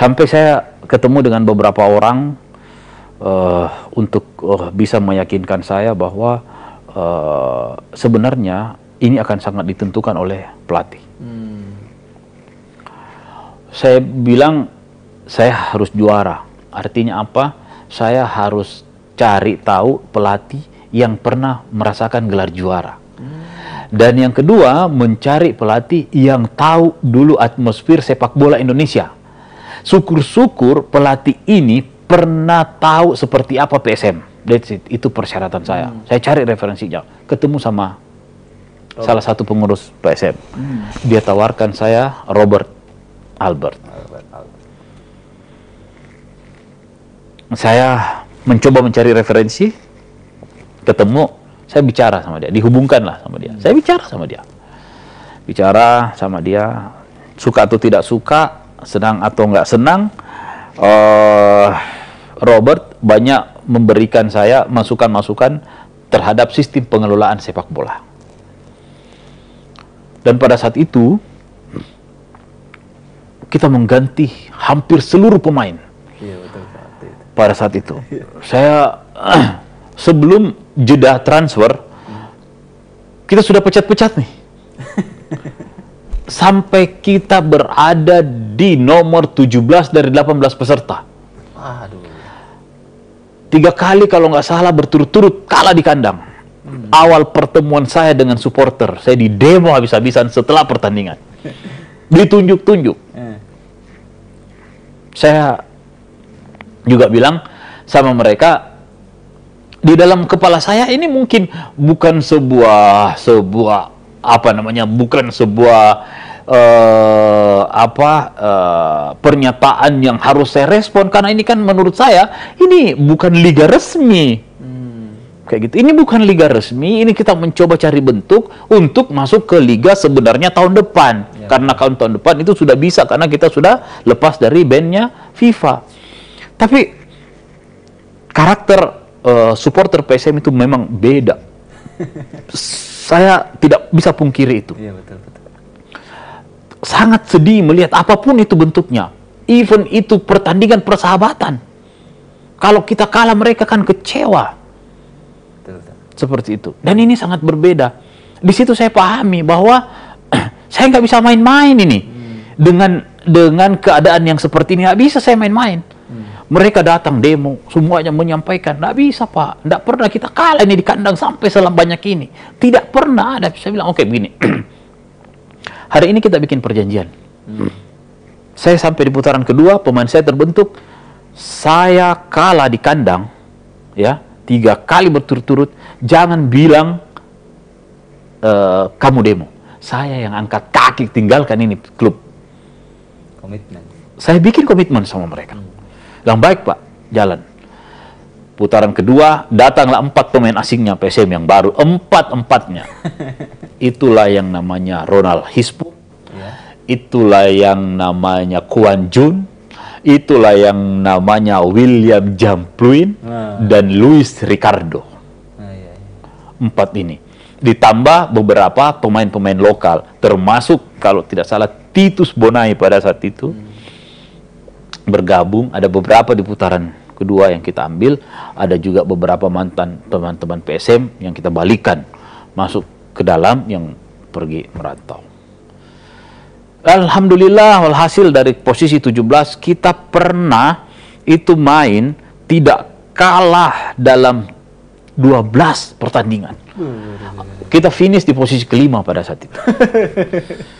sampai saya ketemu dengan beberapa orang uh, untuk uh, bisa meyakinkan saya bahwa uh, sebenarnya ini akan sangat ditentukan oleh pelatih. Hmm. Saya bilang saya harus juara. Artinya apa? Saya harus cari tahu pelatih yang pernah merasakan gelar juara. Hmm. Dan yang kedua, mencari pelatih yang tahu dulu atmosfer sepak bola Indonesia. Syukur-syukur pelatih ini pernah tahu seperti apa PSM. That's it. Itu persyaratan saya. Hmm. Saya cari referensinya. Ketemu sama Robert. salah satu pengurus PSM. Hmm. Dia tawarkan saya Robert Albert. Albert, Albert. Saya mencoba mencari referensi, ketemu, saya bicara sama dia, Dihubungkan lah sama dia. Hmm. Saya bicara sama dia. Bicara sama dia, suka atau tidak suka, senang atau nggak senang, uh, Robert banyak memberikan saya masukan-masukan terhadap sistem pengelolaan sepak bola. Dan pada saat itu, kita mengganti hampir seluruh pemain. Iya, iya, iya. Pada saat itu, saya sebelum jeda transfer, hmm. kita sudah pecat-pecat nih. sampai kita berada di nomor 17 dari 18 peserta. Aduh. Tiga kali kalau nggak salah berturut-turut kalah di kandang. Hmm. Awal pertemuan saya dengan supporter, saya di demo habis-habisan setelah pertandingan. Ditunjuk-tunjuk. Hmm. Saya juga bilang sama mereka, di dalam kepala saya ini mungkin bukan sebuah sebuah apa namanya bukan sebuah uh, apa uh, pernyataan yang harus saya respon karena ini kan menurut saya ini bukan liga resmi hmm. kayak gitu ini bukan liga resmi ini kita mencoba cari bentuk untuk masuk ke liga sebenarnya tahun depan ya. karena tahun tahun depan itu sudah bisa karena kita sudah lepas dari bandnya FIFA tapi karakter uh, supporter PSM itu memang beda Saya tidak bisa pungkiri itu. Iya, betul, betul. Sangat sedih melihat apapun itu bentuknya. Even itu pertandingan persahabatan. Kalau kita kalah mereka kan kecewa. Betul, betul. Seperti itu. Dan ini sangat berbeda. Di situ saya pahami bahwa saya nggak bisa main-main ini. Hmm. Dengan dengan keadaan yang seperti ini nggak bisa saya main-main mereka datang demo, semuanya menyampaikan, tidak bisa Pak, tidak pernah kita kalah ini di kandang sampai banyak ini. Tidak pernah ada, saya bilang, oke okay, begini, hari ini kita bikin perjanjian. Hmm. Saya sampai di putaran kedua, pemain saya terbentuk, saya kalah di kandang, ya, tiga kali berturut-turut, jangan bilang uh, kamu demo. Saya yang angkat kaki tinggalkan ini klub. Komitmen. Saya bikin komitmen sama mereka. Hmm yang baik Pak, jalan. Putaran kedua, datanglah empat pemain asingnya PSM yang baru. Empat-empatnya. Itulah yang namanya Ronald Hispu. Iya. Itulah yang namanya Kuan Jun. Itulah yang namanya William Jampluin. Ah. Dan Luis Ricardo. Ah, iya, iya. Empat ini ditambah beberapa pemain-pemain lokal termasuk kalau tidak salah Titus Bonai pada saat itu hmm bergabung ada beberapa di putaran kedua yang kita ambil ada juga beberapa mantan teman-teman PSM yang kita balikan masuk ke dalam yang pergi merantau Alhamdulillah walhasil dari posisi 17 kita pernah itu main tidak kalah dalam 12 pertandingan. Hmm. Kita finish di posisi kelima pada saat itu.